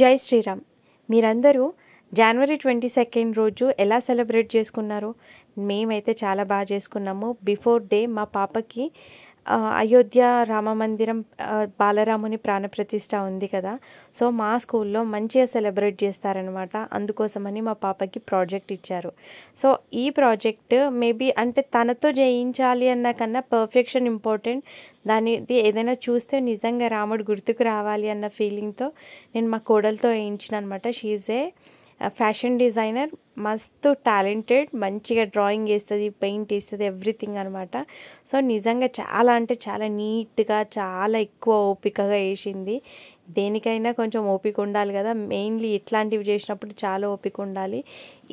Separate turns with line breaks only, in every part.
జై శ్రీరామ్ మీరందరూ జనవరి twenty second రోజు ఎలా సెలబ్రేట్ చేసుకున్నారు మేమైతే చాలా బాగా చేసుకున్నాము బిఫోర్ డే మా పాపకి అయోధ్య రామ మందిరం బాలరాముని ప్రాణప్రతిష్ఠ ఉంది కదా సో మా స్కూల్లో మంచిగా సెలబ్రేట్ చేస్తారనమాట అందుకోసమని మా పాపకి ప్రాజెక్ట్ ఇచ్చారు సో ఈ ప్రాజెక్ట్ మేబీ అంటే తనతో చేయించాలి అన్న కన్నా పర్ఫెక్షన్ ఇంపార్టెంట్ దాని ఏదైనా చూస్తే నిజంగా రాముడు గుర్తుకు రావాలి అన్న ఫీలింగ్తో నేను మా కోడలతో వేయించిన అనమాట షీజే ఫ్యాషన్ డిజైనర్ మస్తు టాలెంటెడ్ మంచిగా డ్రాయింగ్ వేస్తుంది పెయింట్ వేస్తుంది ఎవ్రీథింగ్ అనమాట సో నిజంగా చాలా అంటే చాలా నీట్గా చాలా ఎక్కువ ఓపికగా వేసింది దేనికైనా కొంచెం ఓపిక ఉండాలి కదా మెయిన్లీ ఇట్లాంటివి చేసినప్పుడు చాలా ఓపిక ఉండాలి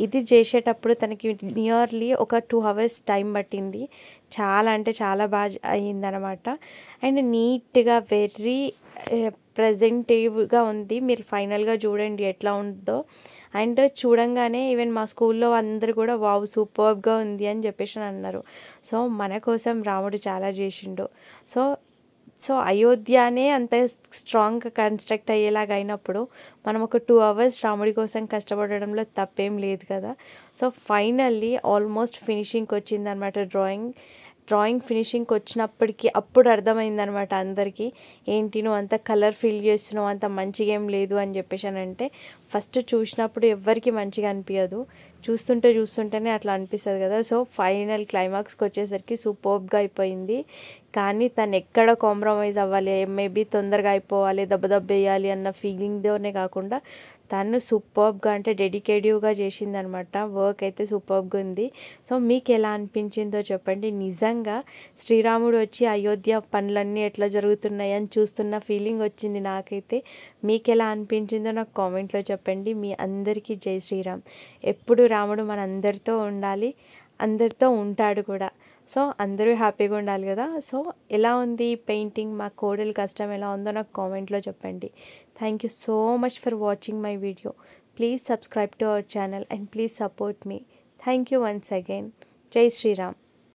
ఇది చేసేటప్పుడు తనకి నియర్లీ ఒక టూ అవర్స్ టైం పట్టింది చాలా అంటే చాలా బాగా అయ్యిందనమాట అండ్ నీట్గా వెరీ ప్రజెంటివ్గా ఉంది మీరు ఫైనల్గా చూడండి ఎట్లా ఉందో అండ్ చూడంగానే ఈవెన్ మా స్కూల్లో అందరు కూడా వావ్ సూపర్గా ఉంది అని చెప్పేసి అన్నారు సో మన కోసం రాముడు చాలా చేసిండు సో సో అయోధ్యనే అంత స్ట్రాంగ్గా కన్స్ట్రక్ట్ అయ్యేలాగా అయినప్పుడు మనం ఒక టూ అవర్స్ రాముడి కోసం కష్టపడడంలో తప్పేం లేదు కదా సో ఫైనల్లీ ఆల్మోస్ట్ ఫినిషింగ్కి వచ్చిందనమాట డ్రాయింగ్ డ్రాయింగ్ ఫినిషింగ్కి వచ్చినప్పటికీ అప్పుడు అర్థమైందనమాట అందరికీ ఏంటి నువ్వు అంత కలర్ ఫిల్ చేస్తున్నావు అంత మంచిగా ఏం లేదు అని చెప్పేసి అంటే ఫస్ట్ చూసినప్పుడు ఎవ్వరికి మంచిగా అనిపించదు చూస్తుంటే చూస్తుంటేనే అట్లా అనిపిస్తుంది కదా సో ఫైనల్ క్లైమాక్స్కి వచ్చేసరికి సూపర్బ్గా అయిపోయింది కానీ తను ఎక్కడ కాంప్రమైజ్ అవ్వాలి మేబీ తొందరగా అయిపోవాలి దెబ్బేయాలి అన్న ఫీలింగ్తోనే కాకుండా తను సూపర్బ్గా అంటే డెడికేటివ్గా చేసిందనమాట వర్క్ అయితే సూపర్బ్గా ఉంది సో మీకు ఎలా అనిపించిందో చెప్పండి నిజంగా శ్రీరాముడు వచ్చి అయోధ్య పనులన్నీ ఎట్లా జరుగుతున్నాయి అని చూస్తున్న ఫీలింగ్ వచ్చింది నాకైతే మీకు ఎలా అనిపించిందో నాకు కామెంట్లో చెప్పండి మీ అందరికీ జై శ్రీరామ్ ఎప్పుడు రాముడు మనందరితో ఉండాలి అందరితో ఉంటాడు కూడా సో అందరూ హ్యాపీగా ఉండాలి కదా సో ఎలా ఉంది పెయింటింగ్ మా కోడలు కష్టం ఎలా ఉందో నాకు కామెంట్లో చెప్పండి thank you so much for watching my video please subscribe to our channel and please support me thank you once again జై శ్రీరామ్